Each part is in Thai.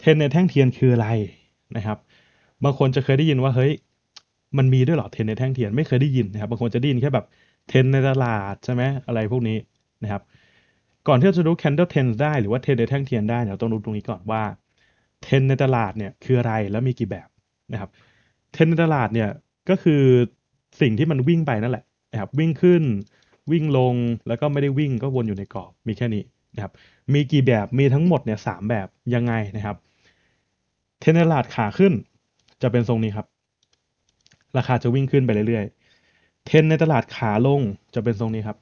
เทนในแท่งเทียนคืออะไรนะครับ บางคนจะเคยได้ยินว่าเฮ้ยมันมีด้วยหรอเทนในแท่งเทียนไม่เคยได้ยินนะครับ บางคนจะได้ยินแค่แบบเทนในตลาดใช่ไหมอะไรพวกนี้นะครับ ก่อนที่เราจะรู้ candle t e n ได้หรือว่าเทนในแท่งเทียนได้เราต้องรู้ตรงนี้ก่อนว่าเทนในตลาดเนี่ยคืออะไรแล้วมีกี่แบบนะครับเทนในตลาดเนี่ยก็คือสิ่งที่มันวิ่งไปนั่นแหละนะครับ วิ่งขึ้นวิ่งลงแล้วก็ไม่ได้วิ่งก็วนอยู่ในกรอบมีแค่นี้นะครับมีกี่แบบมีทั้งหมดเนี่ยสแบบยังไงนะครับเทนเนลาดขาขึ้นจะเป็นทรงนี้ครับ ราคาจะวิ่งขึ้นไปเรื่อยๆเทนในตลาดขาลงจะเป็นทรงนี้ครับ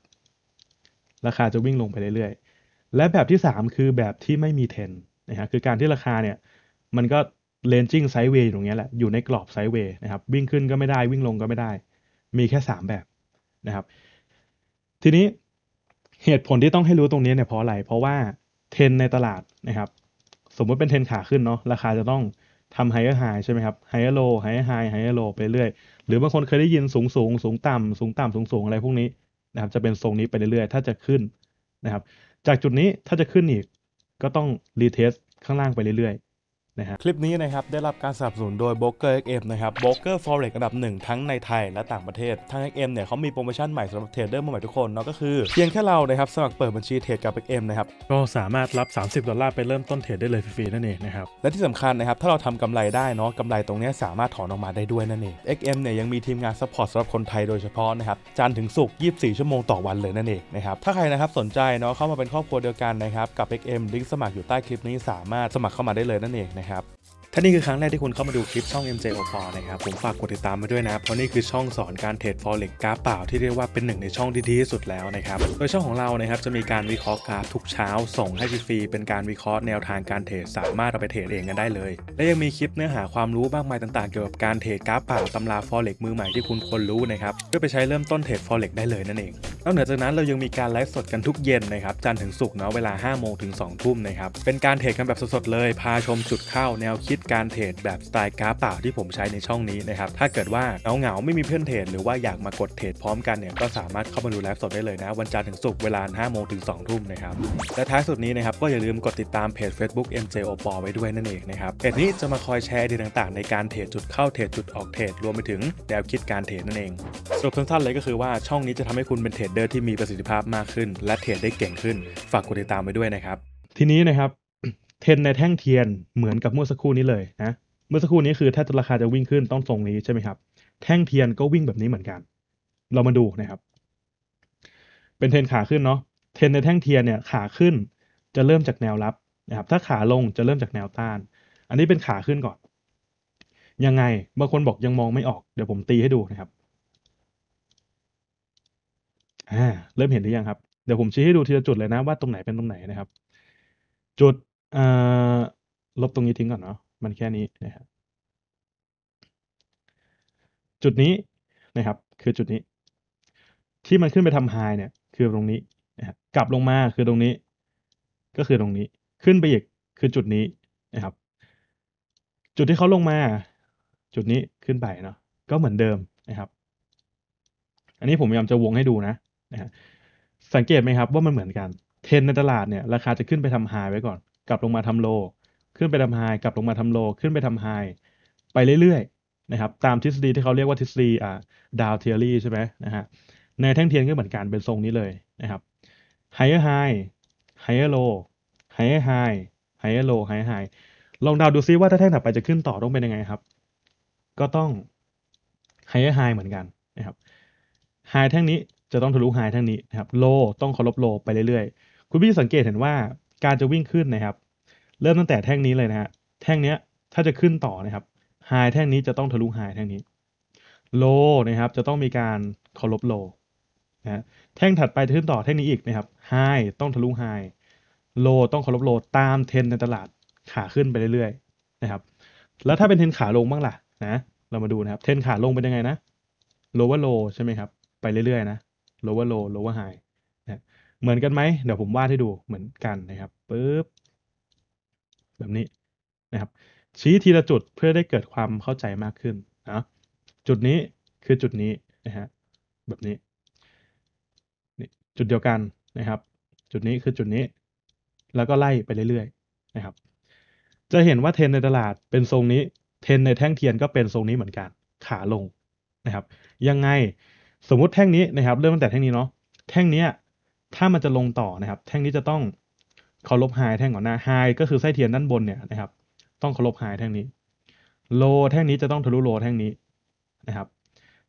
ราคาจะวิ่งลงไปเรื่อยๆและแบบที่3คือแบบที่ไม่มีเทนนะฮะคือการที่ราคาเนี่ยมันก็เลนจิ้งไซด์เวย์อยู่ตรงนี้แหละอยู่ในกรอบไซด์เวย์นะครับ วิ่งขึ้นก็ไม่ได้วิ่งลงก็ไม่ได้ มีแค่3แบบนะครับทีนี้เหตุผลที่ต้องให้รู้ตรงนี้เนี่ยเพราะอะไรเพราะว่าเทนในตลาดนะครับสมมติเป็นเทนขาขึ้นเนาะราคาจะต้องทำไฮเออร์ไฮใช่ไหมครับไฮเออร์โลไฮเออร์ไฮไฮเออร์โลไปเรื่อย หรือบางคนเคยได้ยินสูงสูง สูงต่ำ สูงต่ำ สูงสูงอะไรพวกนี้นะครับจะเป็นทรงนี้ไปเรื่อยๆ ถ้าจะขึ้นนะครับจากจุดนี้ถ้าจะขึ้นอีกก็ต้องรีเทสข้างล่างไปเรื่อยๆนะฮะคลิปนี้นะครับ ได้รับการสนับสนุนโดยโบรเอ็กเอ XM นะครับโบรก r o k e r Forex อันดับหนึ่งทั้งในไทยและต่างประเทศทาง XM เนี่ยเขามีโปรโมชั่นใหม่สำหรับเทรดเดอร์มใหม่ทุกคนเนาะก็คือเพียงแค่เรานะครับ สมัครเปิดบัญชีเทรดกับ XM นะครับ ก็สามารถรับ 30 ดอลลาร์ไปเริ่มต้นเทรดได้เลยฟรีๆ นั่นเองนะครับ และที่สำคัญนะครับถ้าเราทำกำไรได้เนาะกำไรตรงนี้สามารถถอนออกมาได้ด้วยนั่นเอง XM เนี่ยยังมีทีมงานซัพพอร์ตสำหรับคนไทยโดยเฉพาะนะครับจันถึงศุกร์24 ชั่วโมงต่อวันเลยนั่นเองนะครับถ้าใครนะครับสนใจเนาะเข้ามาเป็นครอบครัวเดียวกันนะครับกับลิงก์สมัครอยู่ใต้คลิปนี้สามารถสมัครเข้ามาได้เลยนั่นเองนะ have ถ้านี่คือครั้งแรกที่คุณเข้ามาดูคลิปช่อง MJ o p o นะครับผมฝากกดติดตามมาด้วยนะเพราะนี่คือช่องสอนการเทรดฟอเร็กกราฟเปล่าที่เรียกว่าเป็นหนึ่งในช่องที่ดีที่สุดแล้วนะครับ โดยช่องของเรานะครับจะมีการวิเคราะห์กราฟทุกเช้าส่งให้ฟรีเป็นการวิเคราะห์แนวทางการเทรดสามารถเอาไปเทรดเองกันได้เลย และยังมีคลิปเนื้อหาความรู้มากมายต่างๆเกี่ยวกับการเทรดกราฟเปล่าตำราฟอเร็กมือใหม่ที่คุณควรรู้นะครับเพื่อไปใช้เริ่มต้นเทรดฟอเร็กได้เลยนั่นเองนอกเหนือจากนั้นเรายังมีการไลฟ์สดกันทุกเย็นนะครับจันทร์ถึงศุกร์เนาะเวลา5โมงถึง2ทุ่มนะครับเป็นการเทรดกันแบบสดๆเลยพาชมจุดเข้าแนวคิดตการเทรดแบบสไตล์กราฟเปล่าที่ผมใช้ในช่องนี้นะครับ ถ้าเกิดว่าเงาเงาไม่มีเพื่อนเทรดหรือว่าอยากมากดเทรดพร้อมกันเนี่ย ก็สามารถเข้ามาดูไลฟ์สดได้เลยนะ วันจันทร์ถึงศุกร์เวลา5โมงถึง2ทุ่มนะครับ และท้ายสุดนี้นะครับก็อย่าลืมกดติดตามเพจ Facebook MJ o p o ไว้ด้วยนั่นเองนะครับเพจนี้จะมาคอยแชร์ดีต่าง ๆ ในการเทรดจุดเข้าเทรดจุดออกเทรดรวมไปถึงแนวคิดการเทรดนั่นเอง สรุปสั้นๆเลยก็คือว่าช่องนี้จะทำให้คุณเป็นเทรดเดอร์ที่มีประสิทธิภาพมากขึ้น และเทรดได้เก่งขึ้น ฝากกดติดตามไว้ด้วยนะครับทีนี้นะครับเทนในแท่งเทียนเหมือนกับเมื่อสักครู่นี้เลยนะเมื่อสักครู่นี้คือถ้าราคาจะวิ่งขึ้นต้องทรงนี้ใช่ไหมครับแท่งเทียนก็วิ่งแบบนี้เหมือนกัน เรามาดูนะครับ เป็นเทนขาขึ้นเนาะเทนในแท่งเทียนเนี่ยขาขึ้นจะเริ่มจากแนวรับนะครับ ถ้าขาลงจะเริ่มจากแนวต้าน อันนี้เป็นขาขึ้นก่อนยังไงบางคนบอกยังมองไม่ออก เดี๋ยวผมตีให้ดูนะครับอ่าเริ่มเห็นหรือยังครับเดี๋ยวผมชี้ให้ดูทีละจุดเลยนะว่าตรงไหนเป็นตรงไหนนะครับ จุดอ่ลบตรงนี้ทิ้งก่อนเนาะ มันแค่นี้นะครับ จุดนี้นะครับ คือจุดนี้ ที่มันขึ้นไปทำไฮเนี่ย คือตรงนี้นะครับ กลับลงมาคือตรงนี้ ก็คือตรงนี้ ขึ้นไปอีกคือจุดนี้นะครับ จุดที่เขาลงมา จุดนี้ขึ้นไปเนาะ ก็เหมือนเดิมนะครับ อันนี้ผมพยายามจะวงให้ดูนะนะะสังเกตไหมครับว่ามันเหมือนกัน เทรนในตลาดเนี่ย ราคาจะขึ้นไปทำไฮไว้ก่อนกลับลงมาทำโลขึ้นไปทำไฮกลับลงมาทำโลขึ้นไปทำไฮไปเรื่อยๆนะครับ ตามทฤษฎีที่เขาเรียกว่าทฤษฎีอ่าดาวเทียรี่ใช่ไหมนะฮะในแท่งเทียนก็เหมือนกันเป็นทรงนี้เลยนะครับไฮเออร์ไฮไฮเออร์โลไฮเออร์ไฮไฮเออร์โลไฮเออร์ไฮลองดาวดูซิว่าถ้าแท่งถัดไปจะขึ้นต่อต้องเป็นยังไงครับ ก็ต้องไฮเออร์ไฮเหมือนกันนะครับไฮแท่งนี้จะต้องทะลุไฮแท่งนี้นะครับโลต้องเคารพโลไปเรื่อยๆคุณพี่สังเกตเห็นว่าการจะวิ่งขึ้นนะครับ เริ่มตั้งแต่แท่งนี้เลยนะฮะ แท่งเนี้ยถ้าจะขึ้นต่อนะครับ ไฮแท่งนี้จะต้องทะลุไฮแท่งนี้ โลนะครับจะต้องมีการเคารพโลนะแท่งถัดไปขึ้นต่อแท่งนี้อีกนะครับ ไฮต้องทะลุไฮ โลต้องเคารพโล ตามเทรนในตลาดขาขึ้นไปเรื่อยๆ นะครับ แล้วถ้าเป็นเทรนขาลงบ้างล่ะนะ เรามาดูนะครับ เทรนขาลงเป็นยังไงนะ โลว่าโลใช่ไหมครับ ไปเรื่อยๆนะ โลว่าโลโลว่าไฮเหมือนกันไหม เดี๋ยวผมวาดให้ดู เหมือนกันนะครับ ปึ๊บ แบบนี้นะครับ ชี้ทีละจุดเพื่อได้เกิดความเข้าใจมากขึ้นนะ จุดนี้คือจุดนี้นะฮะ แบบนี้ นี่ จุดเดียวกันนะครับ จุดนี้คือจุดนี้ แล้วก็ไล่ไปเรื่อยๆนะครับ จะเห็นว่าเทนในตลาดเป็นทรงนี้ เทนในแท่งเทียนก็เป็นทรงนี้เหมือนกัน ขาลงนะครับ ยังไง สมมุติแท่งนี้นะครับ เริ่มตั้งแต่แท่งนี้เนาะ แท่งนี้ถ้ามันจะลงต่อนะครับ แท่งนี้จะต้องเคารพไฮแท่งก่อนหน้าไฮก็คือไส้เทียนด้านบนเนี่ยนะครับ ต้องเคารพไฮแท่งนี้ โลแท่งนี้จะต้องทะลุโลแท่งนี้นะครับ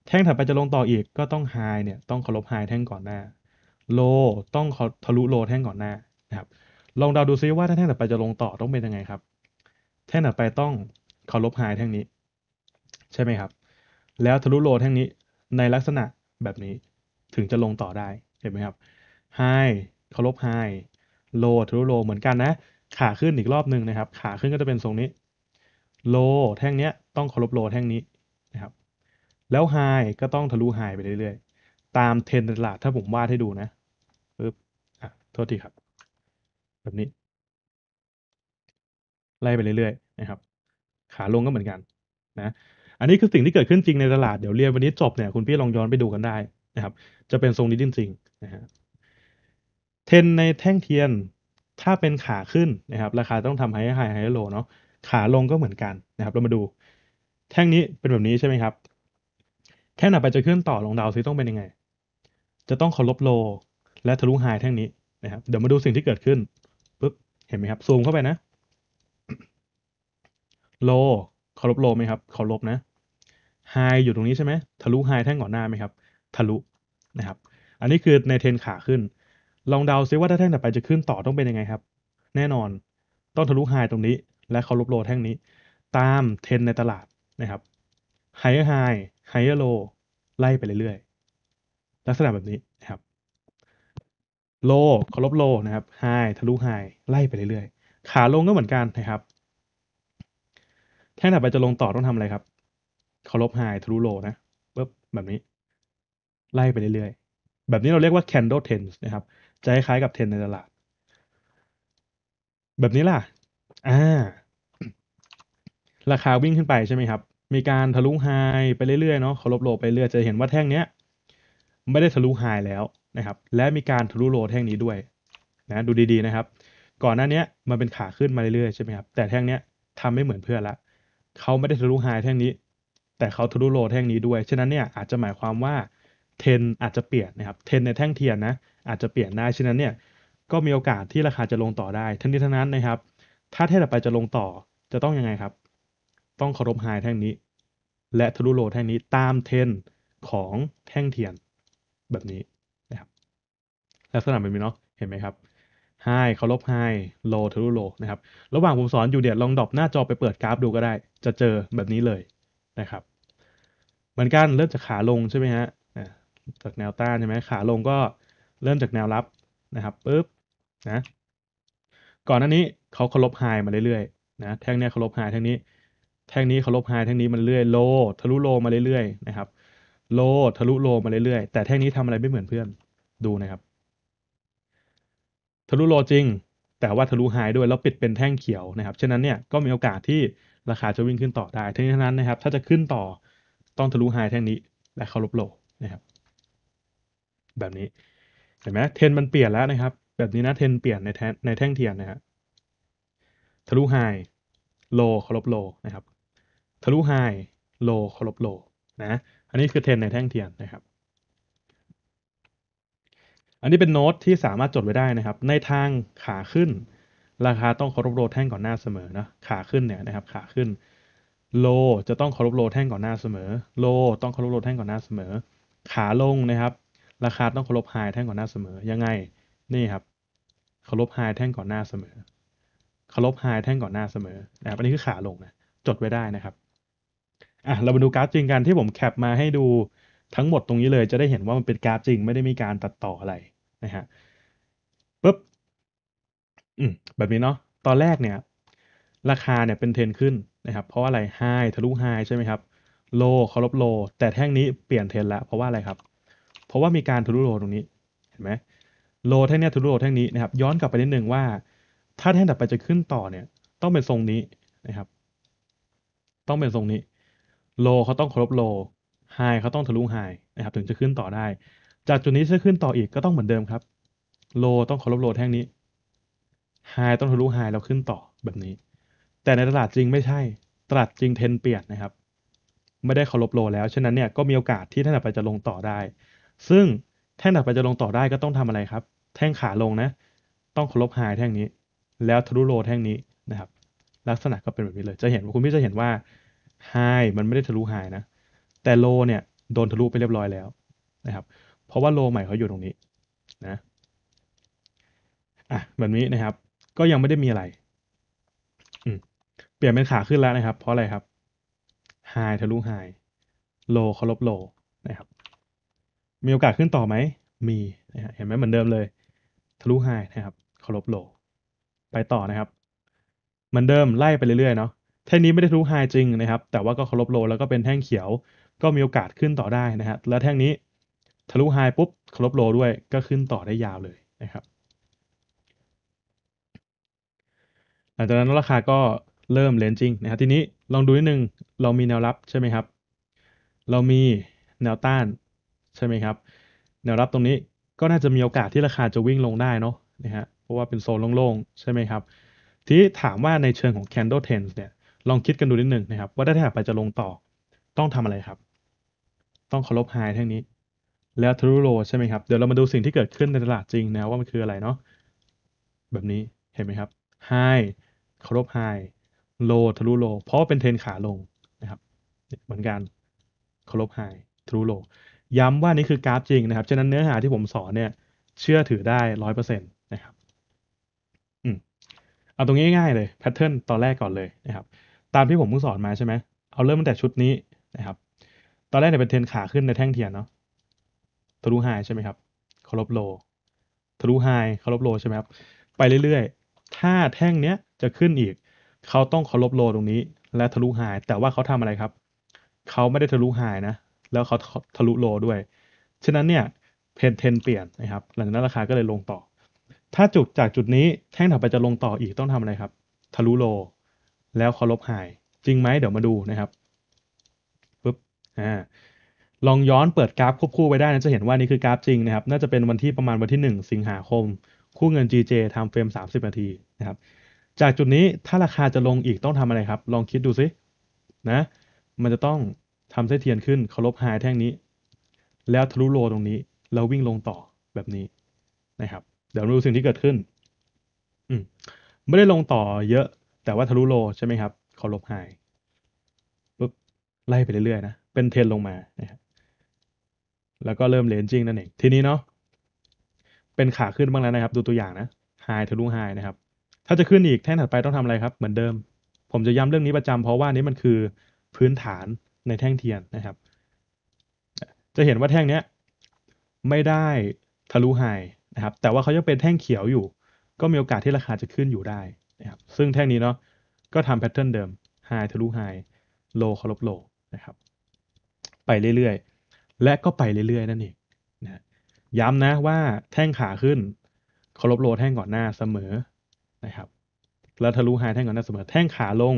แท่งถัดไปจะลงต่ออีกก็ต้องไฮเนี่ย ต้องเคารพไฮแท่งก่อนหน้า โลต้องทะลุโลแท่งก่อนหน้านะครับ ลองเดาดูซิว่าถ้าแท่งถัดไปจะลงต่อต้องเป็นยังไงครับ แท่งถัดไปต้องเคารพไฮแท่งนี้ ใช่ไหมครับ แล้วทะลุโลแท่งนี้ในลักษณะแบบนี้ถึงจะลงต่อได้เห็นไหมครับไฮเคารพไฮโลทะลุโลเหมือนกันนะ ขาขึ้นอีกรอบหนึ่งนะครับ ขาขึ้นก็จะเป็นทรงนี้ โลแท่งเนี้ยต้องเคารพโลแท่งนี้นะครับ แล้วไฮก็ต้องทะลุไฮไปเรื่อย ๆ ตามเทรนด์ตลาดถ้าผมวาดให้ดูนะปึ๊บอ่ะโทษทีครับ แบบนี้ ไล่ไปเรื่อยๆ นะครับ ขาลงก็เหมือนกันนะ อันนี้คือสิ่งที่เกิดขึ้นจริงในตลาด เดี๋ยวเรียนวันนี้จบเนี่ยคุณพี่ลองย้อนไปดูกันได้นะครับ จะเป็นทรงนี้จริงๆนะฮะเทนในแท่งเทียนถ้าเป็นขาขึ้นนะครับ ราคาต้องทำไฮไฮไฮโลเนาะขาลงก็เหมือนกันนะครับ เรามาดูแท่งนี้เป็นแบบนี้ใช่ไหมครับแท่งหนาไปจะขึ้นต่อลงดาวซิต้องเป็นยังไง จะต้องเคารพโล และทะลุไฮแท่งนี้นะครับเดี๋ยวมาดูสิ่งที่เกิดขึ้นปุ๊บ เห็นไหมครับซูมเข้าไปนะโลเคารพโลไหมครับเคารพนะไฮอยู่ตรงนี้ใช่ไหมทะลุไฮแท่งก่อนหน้าไหมครับทะลุนะครับ อันนี้คือในเทนขาขึ้นลองเดาซิว่าถ้าแท่งตัดไปจะขึ้นต่อต้องเป็นยังไงครับ แน่นอนต้องทะลุไฮตรงนี้ และเขาลบโลแท่งนี้ตามเทรนในตลาดนะครับไฮไฮไฮเออร์โลไล่ไปเรื่อยๆลักษณะแบบนี้นะครับโลเขาลบโลนะครับไฮทะลุไฮไล่ไปเรื่อยๆขาลงก็เหมือนกันนะครับแท่งตัดไปจะลงต่อต้องทำอะไรครับเขาลบไฮทะลุโลนะปึ๊บแบบนี้ไล่ไปเรื่อยๆ แบบนี้เราเรียกว่า candle tens นะครับจะคล้ายๆกับเทรนในตลาดแบบนี้ล่ะอ่าราคาวิ่งขึ้นไปใช่ไหมครับมีการทะลุไฮไปเรื่อยๆเนาะเขาลบโลไปเรื่อยจะเห็นว่าแท่งเนี้ยไม่ได้ทะลุไฮแล้วนะครับและมีการทะลุโลแท่งนี้ด้วยนะดูดีๆนะครับ ก่อนหน้านี้มันเป็นขาขึ้นมาเรื่อยๆใช่ไหมครับแต่แท่งเนี้ยทำไม่เหมือนเพื่อนละเขาไม่ได้ทะลุไฮแท่งนี้ แต่เขาทะลุโลแท่งนี้ด้วยฉะนั้นเนี่ยอาจจะหมายความว่าเทนอาจจะเปลี่ยนนะครับ เทนในแท่งเทียนนะ อาจจะเปลี่ยนได้ ฉะนั้นเนี่ย ก็มีโอกาสที่ราคาจะลงต่อได้ ทั้งนี้ทั้งนั้นนะครับ ถ้าเท่ต่อไปจะลงต่อจะต้องยังไงครับ ต้องเคารพไฮแท่งนี้ และทะลุโลแท่งนี้ตามเทนของแท่งเทียนแบบนี้นะครับ ลักษณะแบบนี้เนาะ เห็นไหมครับ ไฮเคารพไฮโลทะลุโลนะครับ ระหว่างผมสอนอยู่เดี๋ยวลองดรอปหน้าจอไปเปิดกราฟ ดูก็ได้ จะเจอแบบนี้เลยนะครับ เหมือนกันเริ่มจากขาลงใช่ไหมฮะจากแนวต้านใช่ไหมขาลงก็เริ่มจากแนวรับนะครับปุ๊บนะก่อนหน้านี้เขาเคารพไฮมาเรื่อยๆนะแท่งเนี้ยเคารพไฮแท่งนี้ แท่งนี้เคารพไฮแท่งนี้มันเรื่อยโลทะลุโลมาเรื่อยๆนะครับ โลทะลุโลมาเรื่อยๆแต่แท่งนี้ทำอะไรไม่เหมือนเพื่อนดูนะครับทะลุโลจริงแต่ว่าทะลุไฮด้วยแล้วปิดเป็นแท่งเขียวนะครับฉะนั้นเนี่ยก็มีโอกาสที่ราคาจะวิ่งขึ้นต่อได้ทั้งนี้ทั้งนั้นนะครับ ถ้าจะขึ้นต่อต้องทะลุไฮแท่งนี้และเคารพโลนะครับแบบนี้เห็นไหมเทนมันเปลี่ยนแล้วนะครับ แบบนี้นะเทนเปลี่ยนในแท่ในแท่งเทียนนะฮะทะลุไฮโลเคารบโลนะครับ ทะลุไฮโลเคารบโลนะอันนี้คือเทนในแท่งเทียนนะครับ อันนี้เป็นโน้ตที่สามารถจดไว้ได้นะครับในทางขาขึ้น ราคาต้องเคารพโลแท่งก่อนหน้าเสมอนะขาขึ้นเนี่ยนะครับขาขึ้นโลจะต้องเคารพโลแท่งก่อนหน้าเสมอโลต้องเคารพโลแท่งก่อนหน้าเสมอขาลงนะครับราคาต้องเคารพไฮแท่งก่อนหน้าเสมอยังไงนี่ครับเคารพไฮแท่งก่อนหน้าเสมอเคารพไฮแท่งก่อนหน้าเสมอนะอันนี้คือขาลงนะจดไว้ได้นะครับอ่ะเรามาดูกราฟจริงกันที่ผมแคปมาให้ดูทั้งหมดตรงนี้เลย จะได้เห็นว่ามันเป็นกราฟจริงไม่ได้มีการตัดต่ออะไรนะฮะปุ๊บอืมแบบนี้เนาะตอนแรกเนี่ย ราคาเนี่ยเป็นเทรนขึ้นนะครับ เพราะว่าอะไรไฮทะลุไฮใช่ไหมครับโลเคารพโลแต่แท่งนี้เปลี่ยนเทรนแล้ว เพราะว่าอะไรครับเพราะว่ามีการทะลุโลตรงนี้เห็นไหมโลแท่งนี้ทะลุโลแท่งนี้นะครับย้อนกลับไปนิดนึงว่า ถ้าแท่งดับไปจะขึ้นต่อเนี่ยต้องเป็นทรงนี้นะครับ ต้องเป็นทรงนี้โลเขาต้องเคารพโลไฮเขาต้องทะลุไฮนะครับถึงจะขึ้นต่อได้ จากจุดนี้จะขึ้นต่ออีกก็ต้องเหมือนเดิมครับโลต้องเคารพโลแท่งนี้ไฮต้องทะลุไฮแล้วขึ้นต่อแบบนี้แต่ในตลาดจริงไม่ใช่ตลาดจริงเทน เปลี่ยนนะครับ ไม่ได้เคารพโลแล้วฉะนั้นเนี่ยก็มีโอกาสที่ท่านไปจะลงต่อได้ซึ่งแท่งถัไปจะลงต่อได้ก็ต้องทำอะไรครับ แท่งขาลงนะ ต้องเคารพไฮแท่งนี้ แล้วทะลุโลแท่งนี้นะครับ ลักษณะก็เป็นแบบนี้เลย จะเห็นว่าคุณพี่จะเห็นว่าไฮมันไม่ได้ทะลุไฮนะ แต่โลเนี่ย โดนทะลุไปเรียบร้อยแล้วนะครับ เพราะว่าโลใหม่เขาอยู่ตรงนี้นะ อ่ะแบบนี้นะครับ ก็ยังไม่ได้มีอะไร เปลี่ยนเป็นขาขึ้นแล้วนะครับ เพราะอะไรครับไฮทะลุไฮโลเคารพโลนะครับมีโอกาสขึ้นต่อไหมมีนะเห็นไหมเหมือนเดิมเลย ทะลุไฮนะครับเคารพโลไปต่อนะครับ เหมือนเดิมไล่ไปเรื่อยๆเนาะแท่งนี้ไม่ได้ทะลุไฮจริงนะครับ แต่ว่าก็เคารพโลแล้วก็เป็นแท่งเขียว ก็มีโอกาสขึ้นต่อได้นะฮะ แล้วแท่งนี้ทะลุไฮปุ๊บเคารพโลด้วยก็ขึ้นต่อได้ยาวเลยนะครับ หลังจากนั้นราคาก็เริ่มเลนจิ้งนะครับทีนี้ลองดูนิดนึง เรามีแนวรับใช่ไหมครับ เรามีแนวต้านใช่ไหมครับ แนวรับตรงนี้ก็น่าจะมีโอกาสที่ราคาจะวิ่งลงได้เนาะนะฮะเพราะว่าเป็นโซนโล่งๆ ใช่ไหมครับ ทีถามว่าในเชิงของ candle t น e n s เนี่ย ลองคิดกันดูนิดหนึ่งนะครับ ว่าถ้าหากไปจะลงต่อต้องทำอะไรครับ ต้องเคารพไฮทั้งนี้ แล้วทะลุโลใช่ไหมครับ เดี๋ยวเรามาดูสิ่งที่เกิดขึ้นในตลาดจริงนะว่ามันคืออะไรเนาะแบบนี้เห็นไหมครับไฮเคารพไฮโลทะลุโลเพราะเป็นเทนขาลงนะครับ เหมือนกันเคารพไฮทะลุโลย้ำว่านี่คือกราฟจริงนะครับ ฉะนั้นเนื้อหาที่ผมสอนเนี่ย เชื่อถือได้ร้อยเปอร์เซ็นต์นะครับ อืมเอา ตรงง่ายๆเลย แพทเทิร์นตอนแรกก่อนเลยนะครับ ตามที่ผมเพิ่งสอนมาใช่ไหม เอาเริ่มตั้งแต่ชุดนี้นะครับ ตอนแรกเนี่ยเป็นเทนขาขึ้นในแท่งเทียนเนาะ ทะลุไฮใช่ไหมครับเคารพโล ทะลุไฮเคารพโลใช่ไหมครับ ไปเรื่อยๆ ถ้าแท่งเนี้ยจะขึ้นอีก เขาต้องเคารพโลตรงนี้ และทะลุไฮ แต่ว่าเขาทำอะไรครับ เขาไม่ได้ทะลุไฮนะแล้วเขาทะลุโลด้วย ฉะนั้นเนี่ยเพนเทนเปลี่ยนนะครับ หลังจากนั้นราคาก็เลยลงต่อ ถ้าจุดจากจุดนี้แท่งถัดไปจะลงต่ออีกต้องทำอะไรครับ ทะลุโล แล้วเคารพายจริงไหมเดี๋ยวมาดูนะครับปึ๊บอ่าลองย้อนเปิดกราฟควบคู่ไปได้นะจะเห็นว่านี่คือกราฟจริงนะครับน่าจะเป็นวันที่ประมาณวันที่ 1 สิงหาคม คู่เงิน GJ ทำเฟรม30นาทีนะครับจากจุดนี้ถ้าราคาจะลงอีกต้องทำอะไรครับ ลองคิดดูซินะ มันจะต้องทำเส้เทียนขึ้นเคารพไฮแท่งนี้ แล้วทะลุโลตรงนี้ แล้ววิ่งลงต่อแบบนี้นะครับ เดี๋ยวดูสิ่งที่เกิดขึ้นอืมไม่ได้ลงต่อเยอะแต่ว่าทะลุโลใช่ไหมครับเคารพไฮปุ๊บ ไล่ไปเรื่อยๆนะเป็นเทนลงมานะครับแล้วก็เริ่มเลนจิ้งนั่นเอง ทีนี้เนาะเป็นขาขึ้นบ้างแล้วนะครับดูตัวอย่างนะไฮทะลุไฮนะครับ ถ้าจะขึ้นอีกแท่งถัดไปต้องทำอะไรครับ เหมือนเดิม ผมจะย้ำเรื่องนี้ประจำ เพราะว่านี้มันคือพื้นฐานในแท่งเทียนนะครับ จะเห็นว่าแท่งเนี้ยไม่ได้ทะลุไฮนะครับ แต่ว่าเขาจะเป็นแท่งเขียวอยู่ ก็มีโอกาสที่ราคาจะขึ้นอยู่ได้นะครับ ซึ่งแท่งนี้เนาะก็ทำแพทเทิร์นเดิม ไฮทะลุไฮ โลเคารพโลนะครับ ไปเรื่อยๆ และก็ไปเรื่อยๆนั่นเองนะ ย้ำนะว่าแท่งขาขึ้นเคารพโลแท่งก่อนหน้าเสมอนะครับ แล้วทะลุไฮแท่งก่อนหน้าเสมอ แท่งขาลง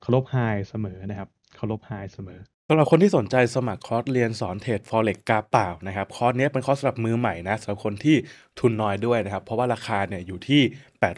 เคารพไฮเสมอนะครับคารพไฮเสมอสำหรับคนที่สนใจสมัครคอร์สเรียนสอนเทรด forex กาเปล่านะครับคอร์สนี้เป็นคอร์สสำหรับมือใหม่นะสำหรับคนที่ทุนน้อยด้วยนะครับเพราะว่าราคาเนี่ยอยู่ที่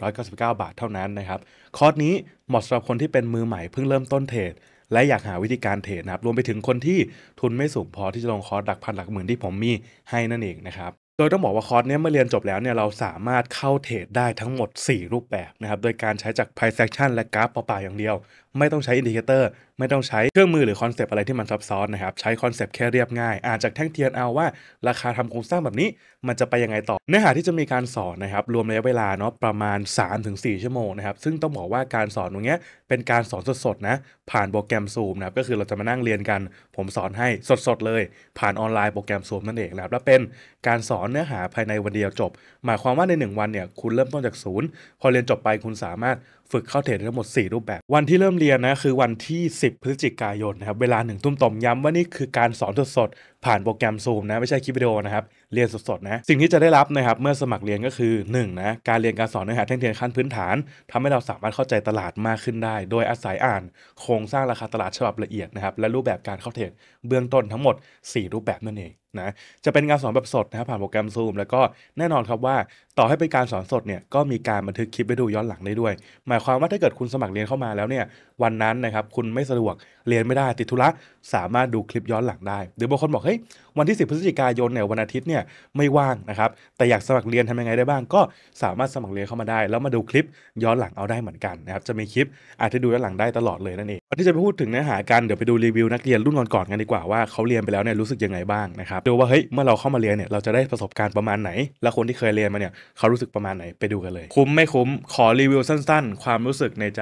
899 บาทเท่านั้นนะครับคอร์สนี้เหมาะสำหรับคนที่เป็นมือใหม่เพิ่งเริ่มต้นเทรดและอยากหาวิธีการเทรดนะครับรวมไปถึงคนที่ทุนไม่สูงพอที่จะลงคอร์สหลักพันหลักหมื่นที่ผมมีให้นั่นเองนะครับโดยต้องบอกว่าคอร์สนี้เมื่อเรียนจบแล้วเนี่ยเราสามารถเข้าเทรดได้ทั้งหมด 4 รูปแบบนะครับโดยการใช้จากไพ i เ e ็ c t i o n และกราฟเปล่าๆอย่างเดียวไม่ต้องใช้อินดิเคเตอร์ไม่ต้องใช้เครื่องมือหรือคอนเซปต์อะไรที่มันซับซ้อนนะครับ ใช้คอนเซปต์แค่เรียบง่ายอ่านจากแท่งเทียนเอาว่าราคาทำโครงสร้างแบบนี้ มันจะไปยังไงต่อเนื้อหาที่จะมีการสอนนะครับรวมระยะเวลาเนาะประมาณ 3-4 ชั่วโมงนะครับ ซึ่งต้องบอกว่าการสอนตรงนี้เป็นการสอนสดๆนะผ่านโปรแกรมซูมนะครับก็คือเราจะมานั่งเรียนกัน ผมสอนให้สดๆ เลย ผ่านออนไลน์โปรแกรมซูมนั่นเองนะครับและเป็นการสอนเนื้อหาภายในวันเดียวจบหมายความว่าใน1วันเนี่ยคุณเริ่มต้นจากศูนย์พอเรียนจบไปคุณสามารถฝึกเข้าเทรดทั้งหมด 4 รูปแบบ วันที่เริ่มเรียนนะคือวันที่ 10 พฤศจิกายนนะครับเวลา1ทุ่มตมย้ำว่านี่คือการสอนสดผ่านโปรแกรม Zoom นะ ไม่ใช่คลิปวิดีโอนะครับ เรียนสดๆนะ สิ่งที่จะได้รับนะครับเมื่อสมัครเรียนก็คือ1นะการเรียนการสอนเนื้อหาแท่งเทียนขั้นพื้นฐาน ทำให้เราสามารถเข้าใจตลาดมากขึ้นได้ โดยอาศัยอ่าน โครงสร้างราคาตลาดฉบับละเอียดนะครับ และรูปแบบการเข้าเทรดเบื้องต้นทั้งหมด 4 รูปแบบนั่นเองนะจะเป็นการสอนแบบสดนะครับ ผ่านโปรแกรม Zoom แล้วก็แน่นอนครับว่า ต่อให้เป็นการสอนสดเนี่ยก็มีการบันทึกคลิปไปดูย้อนหลังได้ด้วย หมายความว่าถ้าเกิดคุณสมัครเรียนเข้ามาแล้วเนี่ยวันนั้นนะครับคุณไม่สะดวกเรียนไม่ได้ติดธุระสามารถดูคลิปย้อนหลังได้หรือบางคนบอกเฮ้ยวันที่10พฤศจิกายนเนี่ยวันอาทิตย์เนี่ยไม่ว่างนะครับแต่อยากสมัครเรียนทำยังไงได้บ้าง ก็สามารถสมัครเรียนเข้ามาได้แล้วมาดูคลิปย้อนหลังเอาได้เหมือนกันนะครับจะมีคลิปอาจจะดูย้อนหลังได้ตลอดเลยนั่นเองวันที่จะไปพูดถึงเนื้อหากันเดี๋ยวไปดูรีวิวนักเรียนรุ่นก่อนๆกันดีกว่าว่าเขาเรียนไปแล้วเนี่ยรู้สึกยังไงบ้างนะครับดูว่าเฮ้ยเมื่อเราเข้ามาเรียนเนี่ยเราจะได้ประสบการณ์ประมาณไหน และคนที่เคยเรียนมาเนี่ยเขารู้สึกประมาณไหนไปดูกันเลย คุ้มไม่คุ้มขอรีวิวสั้น ๆ ความรู้สึกในใจ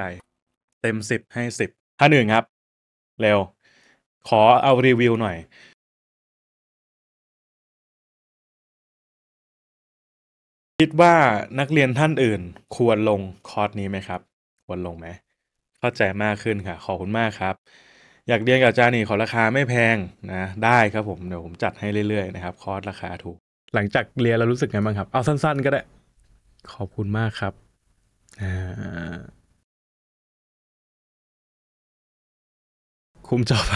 เต็มสิบให้สิบท่านึ่งครับ เร็ว ขอเอารีวิวหน่อย คิดว่านักเรียนท่านอื่นควรลงคอร์สนี้ไหมครับ ควรลงไหมเข้าใจมากขึ้นค่ะ ขอบคุณมากครับ อยากเรียนกับอาจารย์นี่ขอราคาไม่แพงนะได้ครับผมเดี๋ยวผมจัดให้เรื่อยๆนะครับ คอร์สราคาถูก หลังจากเรียนแล้วรู้สึกไงบ้างครับเอาสั้น ๆก็ได้ ขอบคุณมากครับ อ่าคุ้มจอฟ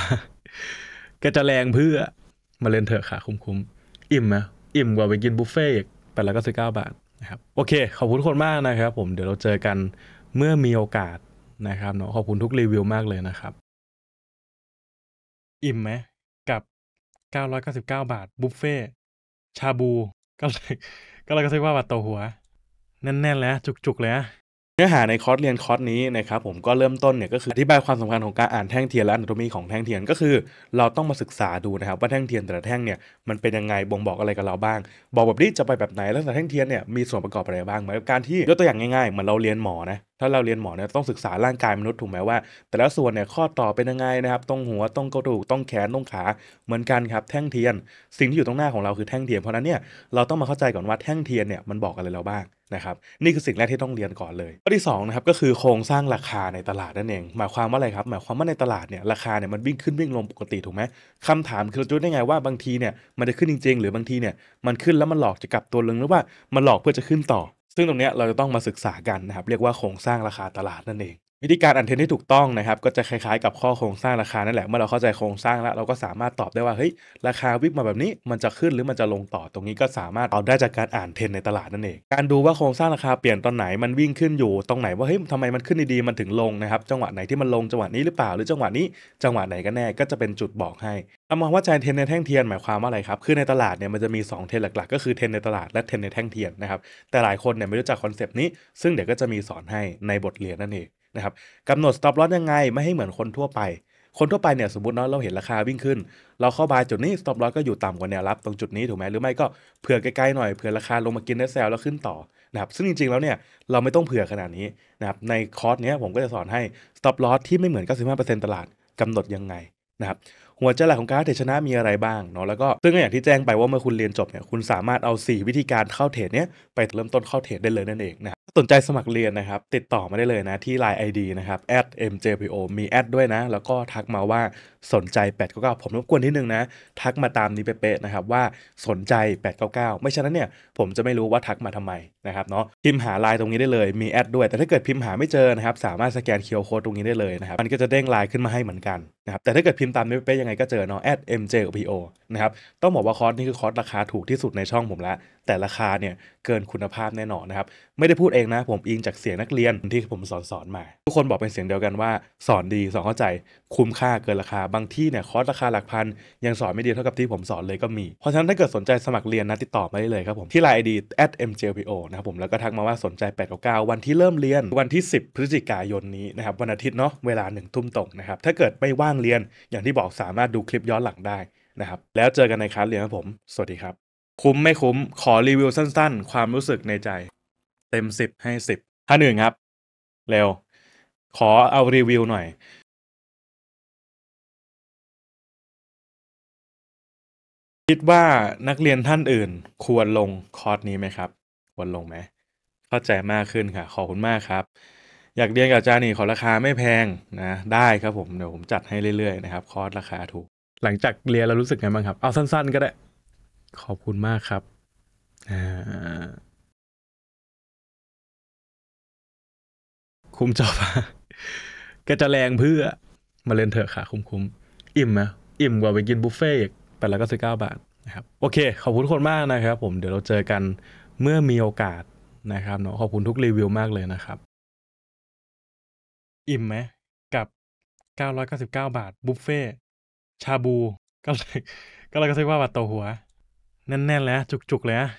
ก็จะแรงเพื่อ มาเล่นเถอะค่ะคุ้มๆ อิ่มไหมอิ่มกว่าไปกินบุฟเฟ่ต์แต่ละก็สิบเก้าบาทนะครับ โอเคขอบคุณคนมากนะครับผมเดี๋ยวเราเจอกันเมื่อมีโอกาสนะครับเนาะขอบคุณทุกรีวิวมากเลยนะครับ อิ่มไหมกับเเกก้้้ารอยาสิบเก้าบาทบุฟเฟ่ชาบู ก็เลยก็เลยก็ิบเว่าบาทต่อหัวแน่นๆแล้วจุกๆเลยเนื้อหาในคอร์สเรียนคอร์สนี้นะครับผมก็เริ่มต้นเนี่ยก็คืออธิบายความสำคัญของการอ่านแท่งเทียนและอนุโตมีของแท่งเทียนก็คือ เราต้องมาศึกษาดูนะครับว่าแท่งเทียนแต่ละแท่งเนี่ยมันเป็นยังไงบ่งบอกอะไรกับเราบ้าง บอกแบบนี้จะไปแบบไหนแล้วแต่แท่งเทียนเนี่ยมีส่วนประกอบอะไรบ้างไหมการที่ยกตัวอย่างง่ายๆเหมือนเราเรียนหมอนะถ้าเราเรียนหมอเนี่ยต้องศึกษาร่างกายมนุษย์ถูกไหมว่า แต่ละส่วนเนี่ยข้อต่อเป็นยังไงนะครับตรงหัวตรงกระดูกตรงแขนตรงขาเหมือนกันครับแท่งเทียน สิ่งที่อยู่ตรงหน้าของเราคือแท่งเทียนเพราะนั้นเนี่ยเราต้องมาเข้าใจก่อนว่าแท่งเทียนเนี่ยมันบอกอะไรเราบ้างนะครับนี่คือสิ่งแรกที่ต้องเรียนก่อนเลยข้อที่2นะครับก็คือโครงสร้างราคาในตลาดนั่นเองหมายความว่าอะไรครับหมายความว่าในตลาดเนี่ยราคาเนี่ยมันวิ่งขึ้นวิ่งลงปกติถูกไหมคำถามคือเราจะได้ไงว่า บางทีเนี่ยมันจะขึ้นจริง ๆ หรือบางทีเนี่ยมันขึ้นแล้วมันหลอกจะกลับตัวลงหรือว่ามันหลอกเพื่อจะขึ้นต่อซึ่งตรงนี้เราจะต้องมาศึกษากันนะครับ เรียกว่าโครงสร้างราคาตลาดนั่นเองวิธีการอันเทนที่ถูกต้องนะครับก็จะคล้ายๆกับข้อโครงสร้างราคานั่นแหละเมื่อเราเข้าใจโครงสร้างแล้วเราก็สามารถตอบได้ว่าเฮ้ยราคาวิกมาแบบนี้มันจะขึ้นหรือมันจะลงต่อตรงนี้ก็สามารถตอบได้จากการอ่านเทนในตลาดนั่นเองการดูว่าโครงสร้างราคาเปลี่ยนตอนไหนมันวิ่งขึ้นอยู่ตรงไหนว่าเฮ้ยทำไมมันขึ้นดีๆมันถึงลงนะครับจังหวะไหนที่มันลงจังหวะนี้หรือเปล่าหรือจังหวะนี้จังหวะไหนกันแน่ก็จะเป็นจุดบอกให้เอามองว่าใจเทนในแท่งเทียนหมายความว่าอะไรครับ คือในตลาดเนี่ยมันจะมี2เทนหลักๆก็คือเทนในตลาดและเทนในแท่งเทียนนะครับแต่หลายคนเนี่ยไม่รู้จักคอนเซปต์นี้ซึ่งเดี๋ยวก็จะมีสอนให้ในบทเรียนนั่นเองนะครับกำหนด stop loss ยังไงไม่ให้เหมือนคนทั่วไป คนทั่วไปเนี่ยสมมติเนาะเราเห็นราคาวิ่งขึ้น เราเข้าบายจุดนี้ stop loss ก็อยู่ต่ำกว่าแนวรับตรงจุดนี้ถูกไหมหรือไม่ก็เผื่อไกลๆหน่อยเผื่อราคาลงมากินเนสแซลแล้วขึ้นต่อนะครับซึ่งจริงๆแล้วเนี่ยเราไม่ต้องเผื่อขนาดนี้นะครับในคอร์สเนี้ยผมก็จะสอนให้ stop loss ที่ไม่เหมือน 95%ตลาดกำหนดยังไงนะครับหัวใจหลักของการเทรดชนะมีอะไรบ้างเนาะแล้วก็ซึ่งอย่างที่แจ้งไปว่าเมื่อคุณเรียนจบเนี่ยคุณสามารถเอา 4 วิธีการเข้าเทรดเนี้ยไปเริ่มต้นเข้าเทรดได้เลยนั่นเองนะสนใจสมัครเรียนนะครับติดต่อมาได้เลยนะที่ Line ID นะครับ @mjpo มีแอดด้วยนะ แล้วก็ทักมาว่าสนใจ 899 ผมรบกวนนิดนึงนะทักมาตามนี้เป๊ะๆนะครับ ว่าสนใจ 899 ไม่ฉะนั้นเนี่ยผมจะไม่รู้ว่าทักมาทำไมนะครับเนาะพิมพ์หาไลน์ตรงนี้ได้เลยมีแอดด้วย แต่ถ้าเกิดพิมพ์หาไม่เจอนะครับสามารถสแกนเคียวโคตรงนี้ได้เลยนะครับมันก็จะเด้งไลน์ขึ้นมาให้เหมือนกันนะครับแต่ถ้าเกิดพิมพ์ตามนี้ไปยังไงก็เจอเนาะ at mjpo o นะครับ ต้องบอกว่าคอร์สนี้คือคอร์สราคาถูกที่สุดในช่องผมละแต่ราคาเนี่ยเกินคุณภาพแน่นอนนะครับ ไม่ได้พูดเองนะผมอิงจากเสียงนักเรียนที่ผมสอนสอนมา ทุกคนบอกเป็นเสียงเดียวกันว่า สอนดี สอนเข้าใจคุ้มค่าเกินราคา บางที่เนี่ย คอร์สราคาหลักพันยังสอนไม่ดีเท่ากับที่ผมสอนเลยก็มี เพราะฉะนั้นถ้าเกิดสนใจสมัครเรียนนะติดต่อมาได้เลยครับผมที่ไลน์ ID m j p o นะครับผมแล้วก็ทักมาว่าสนใจ899วันที่เริ่มเรียนวันที่ 10 พฤศจิกายนนี้นะครับวันอาทิตย์เนาะเวลาหนึ่งทุ่มตรงนะครับถ้าเกิดไม่ว่างเรียนอย่างที่บอกสามารถดูคลิปย้อนหลังได้นะครับแล้วเจอกันในคลาสเรียนครับผมสวัสดีครับคุ้มไม่คุ้ม ขอรีวิวสั้น ๆ ความรู้สึกในใจเต็มสิบให้สิบท่านอื่นครับเร็วขอเอารีวิวหน่อย คิดว่านักเรียนท่านอื่นควรลงคอร์สนี้ไหมครับควรลงไหมเข้าใจมากขึ้นค่ะ ขอบคุณมากครับ อยากเรียนกับอาจารย์นี่ขอราคาไม่แพงนะ ได้ครับผมเดี๋ยวผมจัดให้เรื่อยๆนะครับคอร์สราคาถูก หลังจากเรียนเรารู้สึกไงบ้างครับเอาสั้นๆก็ได้ขอบคุณมากครับคุ้มจอบก็จะแรงเพื่อ มาเล่นเถอะค่ะคุ้มๆอิ่มหะอิ่มกว่าไปกินบุฟเฟ่ต์แปดร้อยเก้าสิบเก้าบาทนะครับ โอเคขอบคุณคนมากนะครับ ผม เดี๋ยวเราเจอกันเมื่อมีโอกาสนะครับเนาะขอบคุณทุกรีวิวมากเลยนะครับ อิ่มไหมกับเเกก้้้ารอยาสิบาท บุฟเฟ่ชาบู ก็เลยก็เลยก็ซื้อว่าบาทต่อหัวแน่นๆแล้วจุกๆเลยอะ